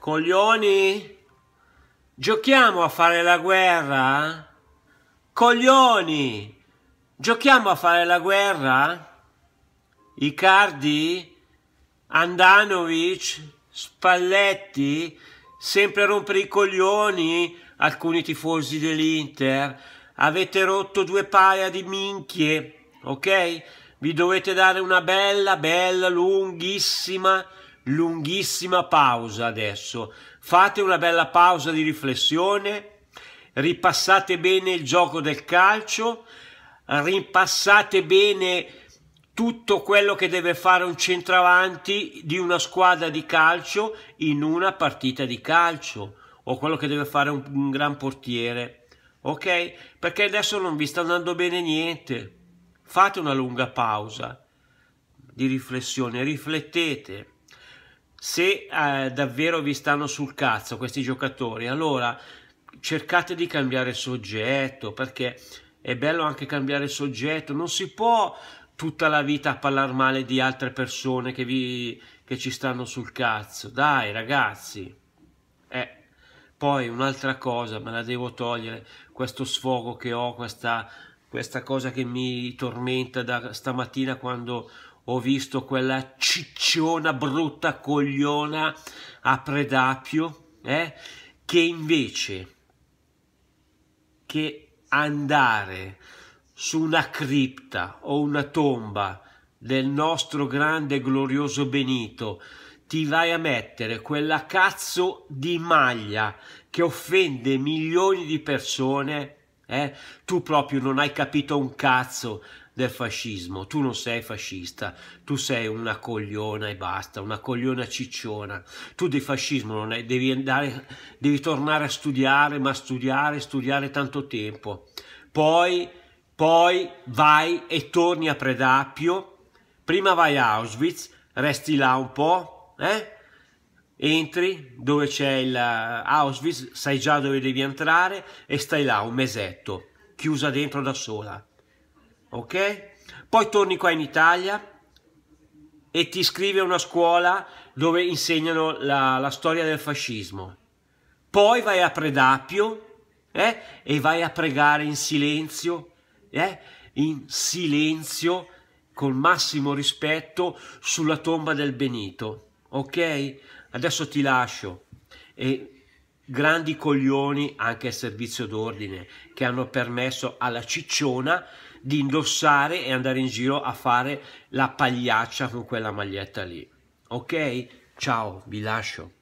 Coglioni? Giochiamo a fare la guerra? Coglioni! Giochiamo a fare la guerra? Icardi? Andanovic? Spalletti? Sempre a rompere i coglioni alcuni tifosi dell'Inter. Avete rotto due paia di minchie, ok? Vi dovete dare una bella, bella, lunghissima lunghissima pausa adesso. Fate una bella pausa di riflessione, ripassate bene il gioco del calcio, ripassate bene tutto quello che deve fare un centravanti di una squadra di calcio in una partita di calcio o quello che deve fare un, un gran portiere. Ok? Perché adesso non vi sta andando bene niente. Fate una lunga pausa di riflessione, riflettete se eh, davvero vi stanno sul cazzo questi giocatori, allora cercate di cambiare soggetto perché è bello anche cambiare soggetto, non si può tutta la vita parlare male di altre persone che, vi, che ci stanno sul cazzo, dai ragazzi. Eh, poi un'altra cosa, me la devo togliere, questo sfogo che ho, questa, questa cosa che mi tormenta da stamattina quando ho visto quella cicciona brutta cogliona a Predapio, eh, che invece che andare su una cripta o una tomba del nostro grande e glorioso Benito, ti vai a mettere quella cazzo di maglia che offende milioni di persone, eh? tu proprio non hai capito un cazzo del fascismo. Tu non sei fascista, tu sei una cogliona e basta, una cogliona cicciona. Tu di fascismo non è, devi andare, devi tornare a studiare, ma studiare, studiare tanto tempo. Poi, poi vai e torni a Predappio, prima vai a Auschwitz, resti là un po', eh? entri dove c'è il eh, Auschwitz, sai già dove devi entrare e stai là un mesetto, chiusa dentro da sola ok? Poi torni qua in Italia e ti iscrivi a una scuola dove insegnano la, la storia del fascismo. Poi vai a Predapio eh? e vai a pregare in silenzio, eh? in silenzio, con massimo rispetto, sulla tomba del Benito. Ok? Adesso ti lascio e grandi coglioni anche al servizio d'ordine che hanno permesso alla cicciona di indossare e andare in giro a fare la pagliaccia con quella maglietta lì. Ok? Ciao, vi lascio.